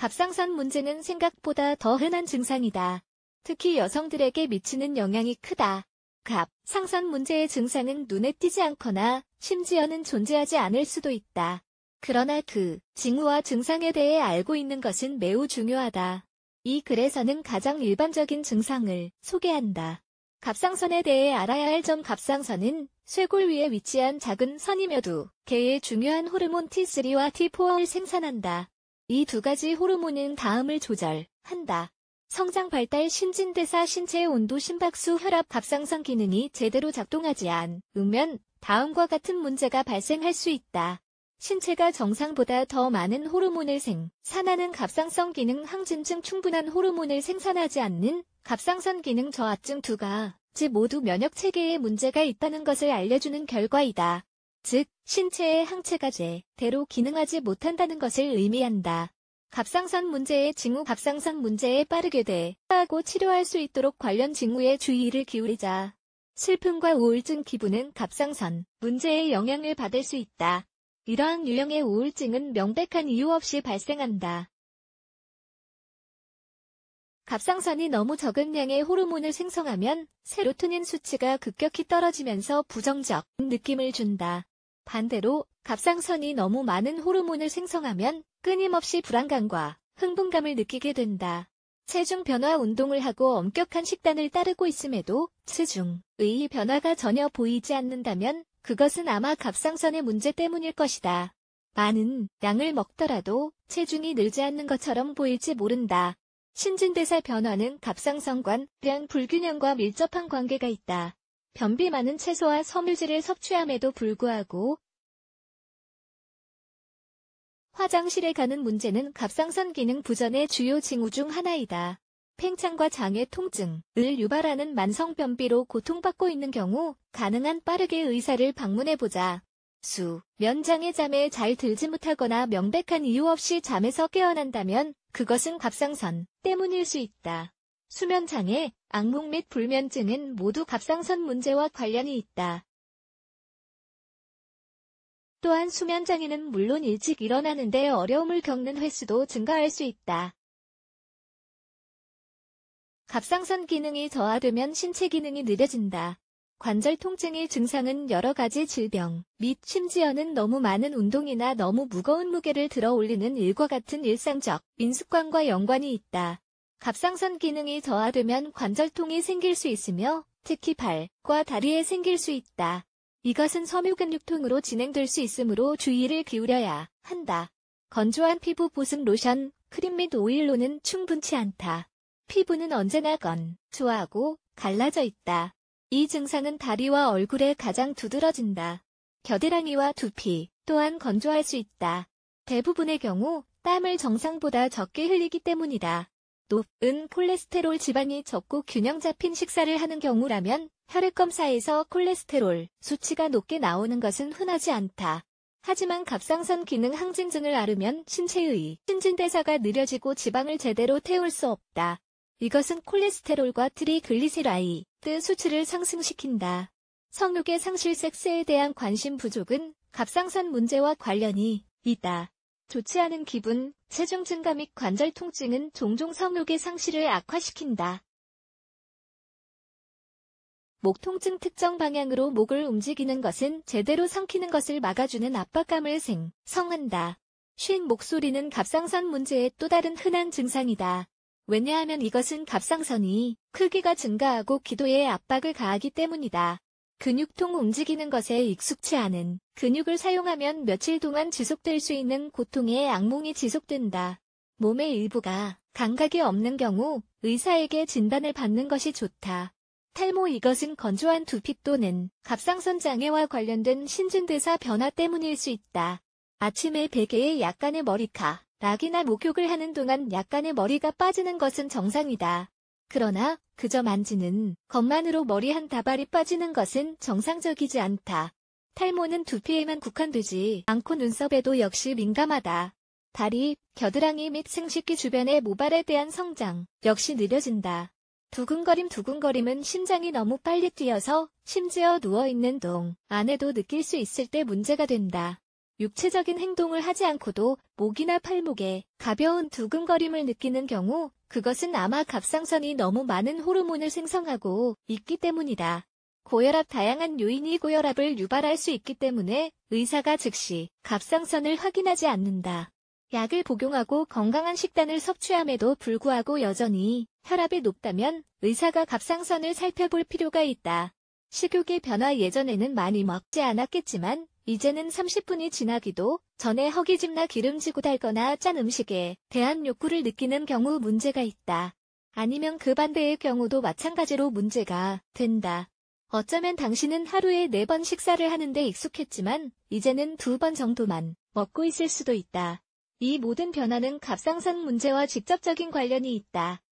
갑상선 문제는 생각보다 더 흔한 증상이다. 특히 여성들에게 미치는 영향이 크다. 갑, 상선 문제의 증상은 눈에 띄지 않거나 심지어는 존재하지 않을 수도 있다. 그러나 그 징후와 증상에 대해 알고 있는 것은 매우 중요하다. 이 글에서는 가장 일반적인 증상을 소개한다. 갑상선에 대해 알아야 할 점 갑상선은 쇄골 위에 위치한 작은 선이며 도 개의 중요한 호르몬 T3와 T4를 생산한다. 이두 가지 호르몬은 다음을 조절한다. 성장 발달 신진대사 신체의 온도 심박수 혈압 갑상선 기능이 제대로 작동하지 않으면 다음과 같은 문제가 발생할 수 있다. 신체가 정상보다 더 많은 호르몬을 생산하는 갑상선 기능 항진증 충분한 호르몬을 생산하지 않는 갑상선 기능 저하증 두가지 모두 면역 체계에 문제가 있다는 것을 알려주는 결과이다. 즉 신체의 항체가 제대로 기능하지 못한다는 것을 의미한다. 갑상선 문제의 징후 갑상선 문제에 빠르게 대하고 치료할 수 있도록 관련 징후에 주의를 기울이자. 슬픔과 우울증 기분은 갑상선 문제에 영향을 받을 수 있다. 이러한 유형의 우울증은 명백한 이유 없이 발생한다. 갑상선이 너무 적은 양의 호르몬을 생성하면 세로토닌 수치가 급격히 떨어지면서 부정적 느낌을 준다. 반대로 갑상선이 너무 많은 호르몬을 생성하면 끊임없이 불안감과 흥분감을 느끼게 된다. 체중 변화 운동을 하고 엄격한 식단을 따르고 있음에도 체중의 변화가 전혀 보이지 않는다면 그것은 아마 갑상선의 문제 때문일 것이다. 많은 양을 먹더라도 체중이 늘지 않는 것처럼 보일지 모른다. 신진대사 변화는 갑상선관량 불균형과 밀접한 관계가 있다. 변비 많은 채소와 섬유질을 섭취함에도 불구하고 화장실에 가는 문제는 갑상선 기능 부전의 주요 징후 중 하나이다. 팽창과 장의 통증을 유발하는 만성 변비로 고통받고 있는 경우 가능한 빠르게 의사를 방문해보자. 수, 면장의 잠에 잘 들지 못하거나 명백한 이유 없이 잠에서 깨어난다면 그것은 갑상선 때문일 수 있다. 수면장애, 악몽 및 불면증은 모두 갑상선 문제와 관련이 있다. 또한 수면장애는 물론 일찍 일어나는데 어려움을 겪는 횟수도 증가할 수 있다. 갑상선 기능이 저하되면 신체 기능이 느려진다. 관절 통증의 증상은 여러 가지 질병, 및 심지어는 너무 많은 운동이나 너무 무거운 무게를 들어 올리는 일과 같은 일상적 민습관과 연관이 있다. 갑상선 기능이 저하되면 관절통이 생길 수 있으며 특히 발과 다리에 생길 수 있다. 이것은 섬유근육통으로 진행될 수 있으므로 주의를 기울여야 한다. 건조한 피부 보습 로션, 크림 및 오일로는 충분치 않다. 피부는 언제나 건조하고 갈라져 있다. 이 증상은 다리와 얼굴에 가장 두드러진다. 겨드랑이와 두피 또한 건조할 수 있다. 대부분의 경우 땀을 정상보다 적게 흘리기 때문이다. 높은 콜레스테롤 지방이 적고 균형 잡힌 식사를 하는 경우라면 혈액 검사에서 콜레스테롤 수치가 높게 나오는 것은 흔하지 않다. 하지만 갑상선 기능 항진증을 앓으면 신체의 신진대사가 느려지고 지방을 제대로 태울 수 없다. 이것은 콜레스테롤과 트리글리세라이드 수치를 상승시킨다. 성욕의 상실 섹스에 대한 관심 부족은 갑상선 문제와 관련이 있다. 좋지 않은 기분, 체중 증가 및 관절 통증은 종종 성욕의 상실을 악화시킨다. 목 통증 특정 방향으로 목을 움직이는 것은 제대로 삼키는 것을 막아주는 압박감을 생, 성한다. 쉰 목소리는 갑상선 문제의 또 다른 흔한 증상이다. 왜냐하면 이것은 갑상선이 크기가 증가하고 기도에 압박을 가하기 때문이다. 근육통 움직이는 것에 익숙치 않은 근육을 사용하면 며칠 동안 지속될 수 있는 고통의 악몽이 지속된다. 몸의 일부가 감각이 없는 경우 의사에게 진단을 받는 것이 좋다. 탈모 이것은 건조한 두피 또는 갑상선 장애와 관련된 신진대사 변화 때문일 수 있다. 아침에 베개에 약간의 머리카, 락이나 목욕을 하는 동안 약간의 머리가 빠지는 것은 정상이다. 그러나 그저 만지는 것만으로 머리 한 다발이 빠지는 것은 정상적이지 않다. 탈모는 두피에만 국한되지 않고 눈썹에도 역시 민감하다. 다리, 겨드랑이 및 생식기 주변의 모발에 대한 성장 역시 느려진다. 두근거림 두근거림은 심장이 너무 빨리 뛰어서 심지어 누워있는 동 안에도 느낄 수 있을 때 문제가 된다. 육체적인 행동을 하지 않고도 목이나 팔목에 가벼운 두근거림을 느끼는 경우 그것은 아마 갑상선이 너무 많은 호르몬을 생성하고 있기 때문이다. 고혈압 다양한 요인이 고혈압을 유발할 수 있기 때문에 의사가 즉시 갑상선을 확인하지 않는다. 약을 복용하고 건강한 식단을 섭취함에도 불구하고 여전히 혈압이 높다면 의사가 갑상선을 살펴볼 필요가 있다. 식욕의 변화 예전에는 많이 먹지 않았겠지만 이제는 30분이 지나기도 전에 허기짐나 기름지고 달거나 짠 음식에 대한 욕구를 느끼는 경우 문제가 있다. 아니면 그 반대의 경우도 마찬가지로 문제가 된다. 어쩌면 당신은 하루에 4번 식사를 하는데 익숙했지만 이제는 2번 정도만 먹고 있을 수도 있다. 이 모든 변화는 갑상선 문제와 직접적인 관련이 있다.